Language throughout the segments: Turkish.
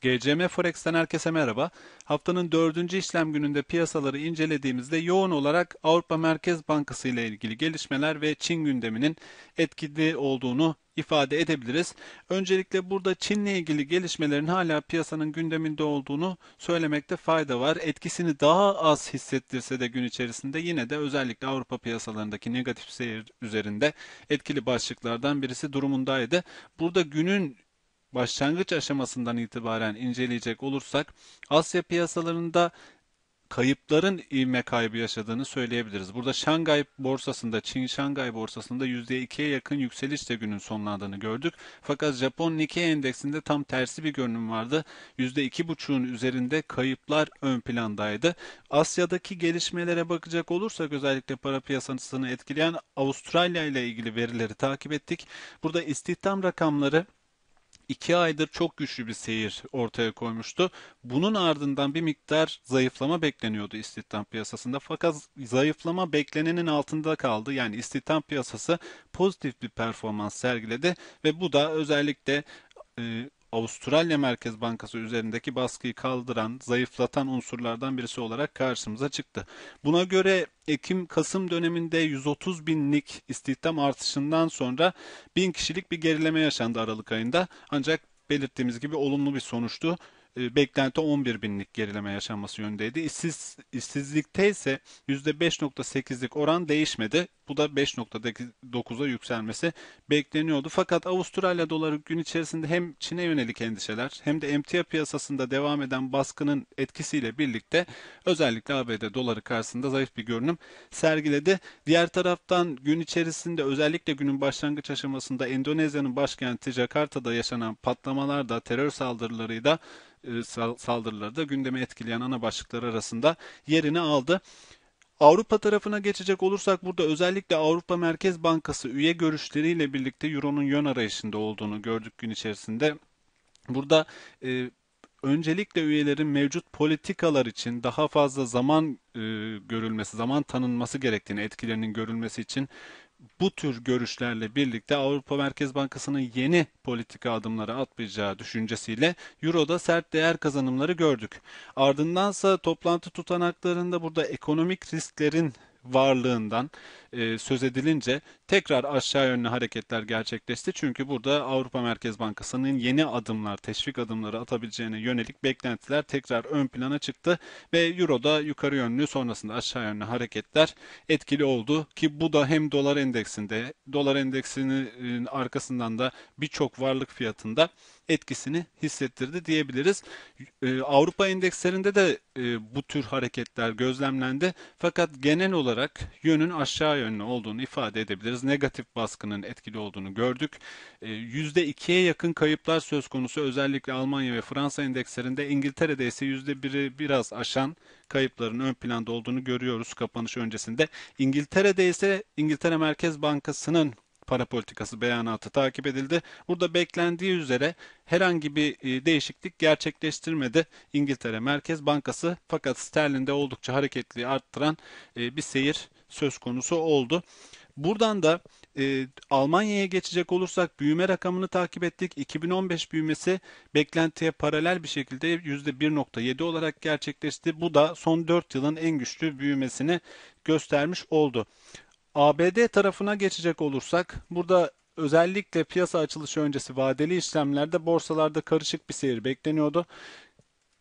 GCM Forex'ten herkese merhaba. Haftanın dördüncü işlem gününde piyasaları incelediğimizde yoğun olarak Avrupa Merkez Bankası ile ilgili gelişmeler ve Çin gündeminin etkili olduğunu ifade edebiliriz. Öncelikle burada Çin'le ilgili gelişmelerin hala piyasanın gündeminde olduğunu söylemekte fayda var. Etkisini daha az hissettirse de gün içerisinde yine de özellikle Avrupa piyasalarındaki negatif seyir üzerinde etkili başlıklardan birisi durumundaydı. Burada günün başlangıç aşamasından itibaren inceleyecek olursak Asya piyasalarında kayıpların ivme kaybı yaşadığını söyleyebiliriz. Burada Şangay borsasında, Çin Şangay borsasında %2'ye yakın yükselişle günün sonlandığını gördük. Fakat Japon Nikkei endeksinde tam tersi bir görünüm vardı. %2,5'un üzerinde kayıplar ön plandaydı. Asya'daki gelişmelere bakacak olursak özellikle para piyasasını etkileyen Avustralya ile ilgili verileri takip ettik. Burada istihdam rakamları iki aydır çok güçlü bir seyir ortaya koymuştu. Bunun ardından bir miktar zayıflama bekleniyordu istihdam piyasasında. Fakat zayıflama beklenenin altında kaldı. Yani istihdam piyasası pozitif bir performans sergiledi ve bu da özellikle e, Avustralya Merkez Bankası üzerindeki baskıyı kaldıran, zayıflatan unsurlardan birisi olarak karşımıza çıktı. Buna göre Ekim-Kasım döneminde 130 binlik istihdam artışından sonra 1000 kişilik bir gerileme yaşandı Aralık ayında. Ancak belirttiğimiz gibi olumlu bir sonuçtu. E, beklenti 11 binlik gerileme yaşanması yönündeydi. İşsiz, işsizlikte ise %5.8'lik oran değişmedi. Bu da 5.9'a yükselmesi bekleniyordu. Fakat Avustralya doları gün içerisinde hem Çin'e yönelik endişeler hem de emtia piyasasında devam eden baskının etkisiyle birlikte özellikle ABD doları karşısında zayıf bir görünüm sergiledi. Diğer taraftan gün içerisinde özellikle günün başlangıç aşamasında Endonezya'nın başkenti Jakarta'da yaşanan patlamalar da terör saldırıları da e, saldırıları da gündeme etkileyen ana başlıklar arasında yerini aldı. Avrupa tarafına geçecek olursak burada özellikle Avrupa Merkez Bankası üye görüşleriyle birlikte Euro'nun yön arayışında olduğunu gördük gün içerisinde. Burada e, öncelikle üyelerin mevcut politikalar için daha fazla zaman e, görülmesi, zaman tanınması gerektiğini, etkilerinin görülmesi için bu tür görüşlerle birlikte Avrupa Merkez Bankası'nın yeni politika adımları atmayacağı düşüncesiyle Euro'da sert değer kazanımları gördük. Ardındansa toplantı tutanaklarında burada ekonomik risklerin varlığından e, söz edilince tekrar aşağı yönlü hareketler gerçekleşti. Çünkü burada Avrupa Merkez Bankası'nın yeni adımlar, teşvik adımları atabileceğine yönelik beklentiler tekrar ön plana çıktı ve Euro'da yukarı yönlü sonrasında aşağı yönlü hareketler etkili oldu ki bu da hem dolar endeksinde, dolar endeksinin e, arkasından da birçok varlık fiyatında etkisini hissettirdi diyebiliriz. Ee, Avrupa endekslerinde de e, bu tür hareketler gözlemlendi. Fakat genel olarak yönün aşağı yönlü olduğunu ifade edebiliriz. Negatif baskının etkili olduğunu gördük. E, ee, %2'ye yakın kayıplar söz konusu özellikle Almanya ve Fransa endekslerinde. İngiltere'de ise %1'i biraz aşan kayıpların ön planda olduğunu görüyoruz kapanış öncesinde. İngiltere'de ise İngiltere Merkez Bankası'nın para politikası beyanatı takip edildi. Burada beklendiği üzere herhangi bir e, değişiklik gerçekleştirmedi İngiltere Merkez Bankası fakat sterlinde oldukça hareketliği arttıran e, bir seyir söz konusu oldu. Buradan da e, Almanya'ya geçecek olursak büyüme rakamını takip ettik. 2015 büyümesi beklentiye paralel bir şekilde %1.7 olarak gerçekleşti. Bu da son 4 yılın en güçlü büyümesini göstermiş oldu. ABD tarafına geçecek olursak burada özellikle piyasa açılışı öncesi vadeli işlemlerde borsalarda karışık bir seyir bekleniyordu.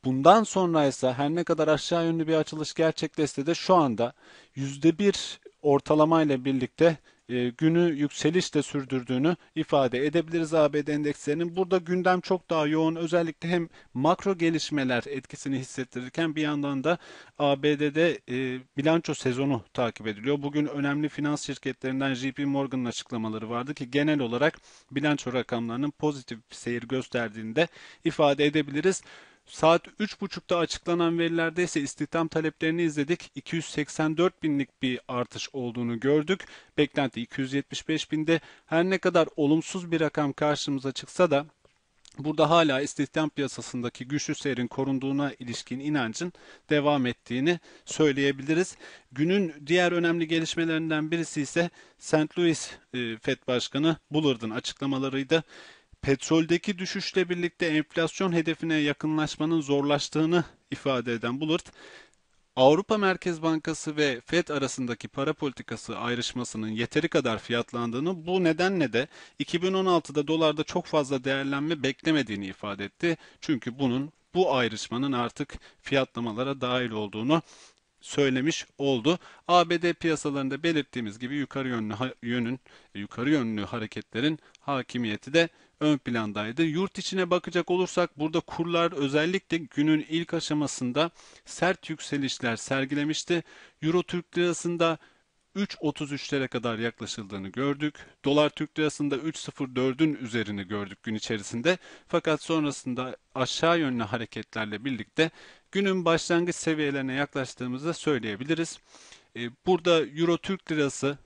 Bundan sonra ise her ne kadar aşağı yönlü bir açılış gerçekleşse de şu anda %1 ortalama ile birlikte e, günü yükselişle sürdürdüğünü ifade edebiliriz ABD endekslerinin. Burada gündem çok daha yoğun. Özellikle hem makro gelişmeler etkisini hissettirirken bir yandan da ABD'de e, bilanço sezonu takip ediliyor. Bugün önemli finans şirketlerinden JP Morgan'ın açıklamaları vardı ki genel olarak bilanço rakamlarının pozitif seyir gösterdiğini de ifade edebiliriz. Saat 3.30'da açıklanan verilerde ise istihdam taleplerini izledik. 284 binlik bir artış olduğunu gördük. Beklenti 275 binde. Her ne kadar olumsuz bir rakam karşımıza çıksa da burada hala istihdam piyasasındaki güçlü seyrin korunduğuna ilişkin inancın devam ettiğini söyleyebiliriz. Günün diğer önemli gelişmelerinden birisi ise St. Louis e, Fed Başkanı Bullard'ın açıklamalarıydı petroldeki düşüşle birlikte enflasyon hedefine yakınlaşmanın zorlaştığını ifade eden Bullard, Avrupa Merkez Bankası ve Fed arasındaki para politikası ayrışmasının yeteri kadar fiyatlandığını, bu nedenle de 2016'da dolarda çok fazla değerlenme beklemediğini ifade etti. Çünkü bunun bu ayrışmanın artık fiyatlamalara dahil olduğunu söylemiş oldu. ABD piyasalarında belirttiğimiz gibi yukarı yönlü yönün yukarı yönlü hareketlerin hakimiyeti de ön plandaydı. Yurt içine bakacak olursak burada kurlar özellikle günün ilk aşamasında sert yükselişler sergilemişti. Euro Türk lirasında 3.33'lere kadar yaklaşıldığını gördük. Dolar Türk Lirası'nda 3.04'ün üzerini gördük gün içerisinde. Fakat sonrasında aşağı yönlü hareketlerle birlikte günün başlangıç seviyelerine yaklaştığımızı söyleyebiliriz. E, burada Euro Türk Lirası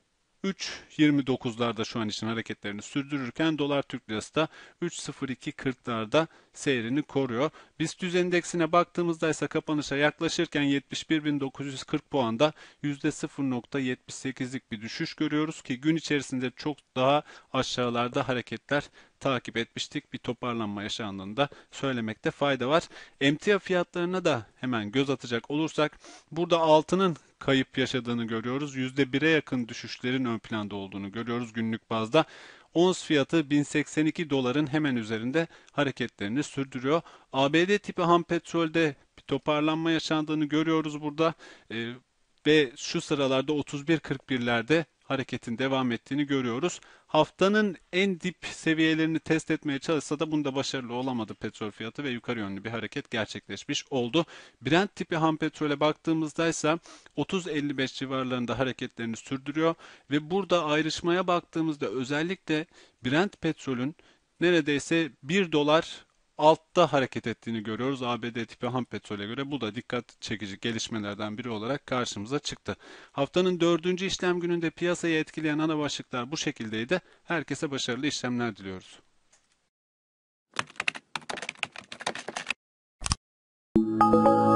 3.29'larda şu an için hareketlerini sürdürürken dolar Türk lirası da 3.02.40'larda seyrini koruyor. BIST 100 endeksine baktığımızda ise kapanışa yaklaşırken 71.940 puanda %0.78'lik bir düşüş görüyoruz ki gün içerisinde çok daha aşağılarda hareketler takip etmiştik. Bir toparlanma yaşandığını söylemekte fayda var. Emtia fiyatlarına da hemen göz atacak olursak burada altının kayıp yaşadığını görüyoruz. %1'e yakın düşüşlerin ön planda olduğunu görüyoruz günlük bazda. Ons fiyatı 1082 doların hemen üzerinde hareketlerini sürdürüyor. ABD tipi ham petrolde bir toparlanma yaşandığını görüyoruz burada. E, ve şu sıralarda 31-41'lerde hareketin devam ettiğini görüyoruz. Haftanın en dip seviyelerini test etmeye çalışsa da bunda başarılı olamadı petrol fiyatı ve yukarı yönlü bir hareket gerçekleşmiş oldu. Brent tipi ham petrole baktığımızda ise 30-55 civarlarında hareketlerini sürdürüyor ve burada ayrışmaya baktığımızda özellikle Brent petrolün neredeyse 1 dolar altta hareket ettiğini görüyoruz. ABD tipi ham petrole göre bu da dikkat çekici gelişmelerden biri olarak karşımıza çıktı. Haftanın dördüncü işlem gününde piyasayı etkileyen ana başlıklar bu şekildeydi. Herkese başarılı işlemler diliyoruz. Müzik